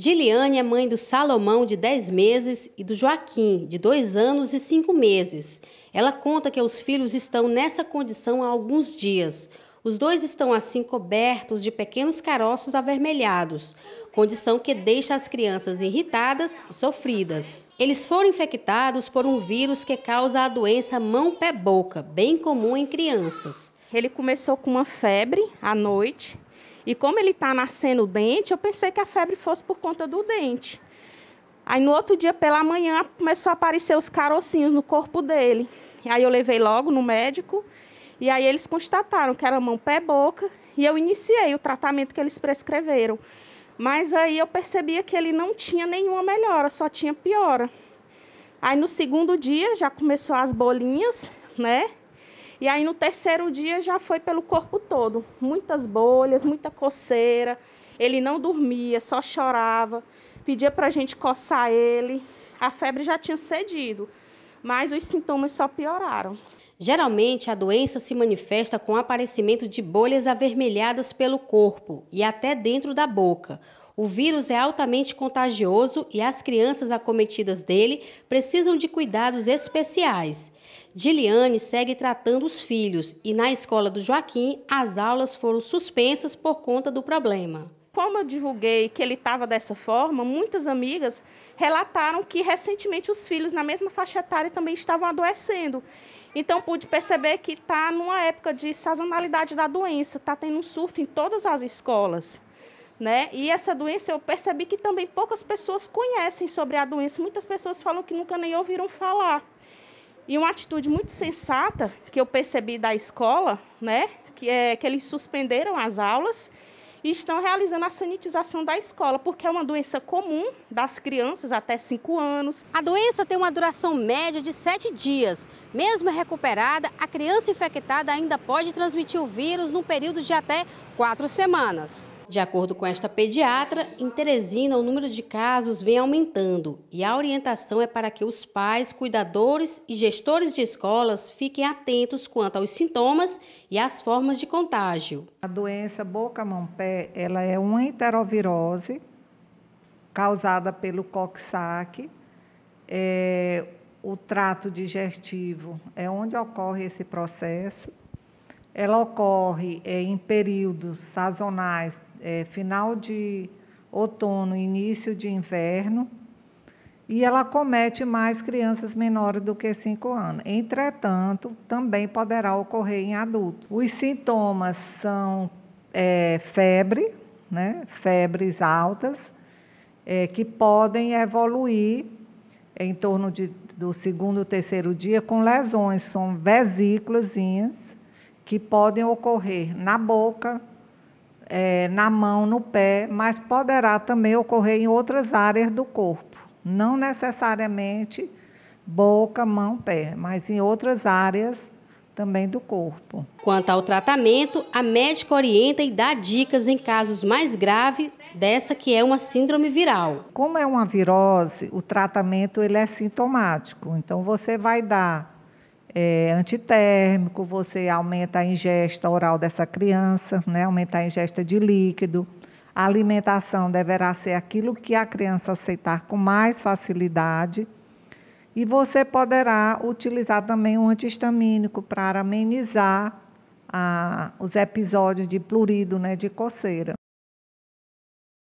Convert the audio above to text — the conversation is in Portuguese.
Diliane é mãe do Salomão, de 10 meses, e do Joaquim, de 2 anos e 5 meses. Ela conta que os filhos estão nessa condição há alguns dias. Os dois estão assim cobertos de pequenos caroços avermelhados, condição que deixa as crianças irritadas e sofridas. Eles foram infectados por um vírus que causa a doença mão-pé-boca, bem comum em crianças. Ele começou com uma febre à noite, e como ele está nascendo o dente, eu pensei que a febre fosse por conta do dente. Aí no outro dia pela manhã começou a aparecer os carocinhos no corpo dele. E aí eu levei logo no médico e aí eles constataram que era mão, pé, boca e eu iniciei o tratamento que eles prescreveram. Mas aí eu percebia que ele não tinha nenhuma melhora, só tinha piora. Aí no segundo dia já começou as bolinhas, né? E aí no terceiro dia já foi pelo corpo todo, muitas bolhas, muita coceira. Ele não dormia, só chorava, pedia para a gente coçar ele. A febre já tinha cedido, mas os sintomas só pioraram. Geralmente, a doença se manifesta com o aparecimento de bolhas avermelhadas pelo corpo e até dentro da boca, o vírus é altamente contagioso e as crianças acometidas dele precisam de cuidados especiais. Diliane segue tratando os filhos e na escola do Joaquim as aulas foram suspensas por conta do problema. Como eu divulguei que ele estava dessa forma, muitas amigas relataram que recentemente os filhos na mesma faixa etária também estavam adoecendo. Então pude perceber que está numa época de sazonalidade da doença, está tendo um surto em todas as escolas. Né? E essa doença eu percebi que também poucas pessoas conhecem sobre a doença. Muitas pessoas falam que nunca nem ouviram falar. E uma atitude muito sensata que eu percebi da escola, né, que é que eles suspenderam as aulas e estão realizando a sanitização da escola, porque é uma doença comum das crianças até 5 anos. A doença tem uma duração média de 7 dias. Mesmo recuperada, a criança infectada ainda pode transmitir o vírus num período de até 4 semanas. De acordo com esta pediatra, em Teresina o número de casos vem aumentando e a orientação é para que os pais, cuidadores e gestores de escolas fiquem atentos quanto aos sintomas e às formas de contágio. A doença boca-mão-pé, ela é uma enterovirose causada pelo coxaque. É, o trato digestivo é onde ocorre esse processo. Ela ocorre é, em períodos sazonais, é, final de outono, início de inverno, e ela comete mais crianças menores do que 5 anos. Entretanto, também poderá ocorrer em adultos. Os sintomas são é, febre, né? febres altas, é, que podem evoluir em torno de, do segundo, ou terceiro dia com lesões, são vesículas que podem ocorrer na boca, é, na mão, no pé, mas poderá também ocorrer em outras áreas do corpo, não necessariamente boca, mão, pé, mas em outras áreas também do corpo. Quanto ao tratamento, a médica orienta e dá dicas em casos mais graves dessa que é uma síndrome viral. Como é uma virose, o tratamento ele é sintomático, então você vai dar é, antitérmico, você aumenta a ingesta oral dessa criança, né, aumenta a ingesta de líquido. A alimentação deverá ser aquilo que a criança aceitar com mais facilidade. E você poderá utilizar também um antihistamínico para amenizar a, os episódios de plurido, né, de coceira.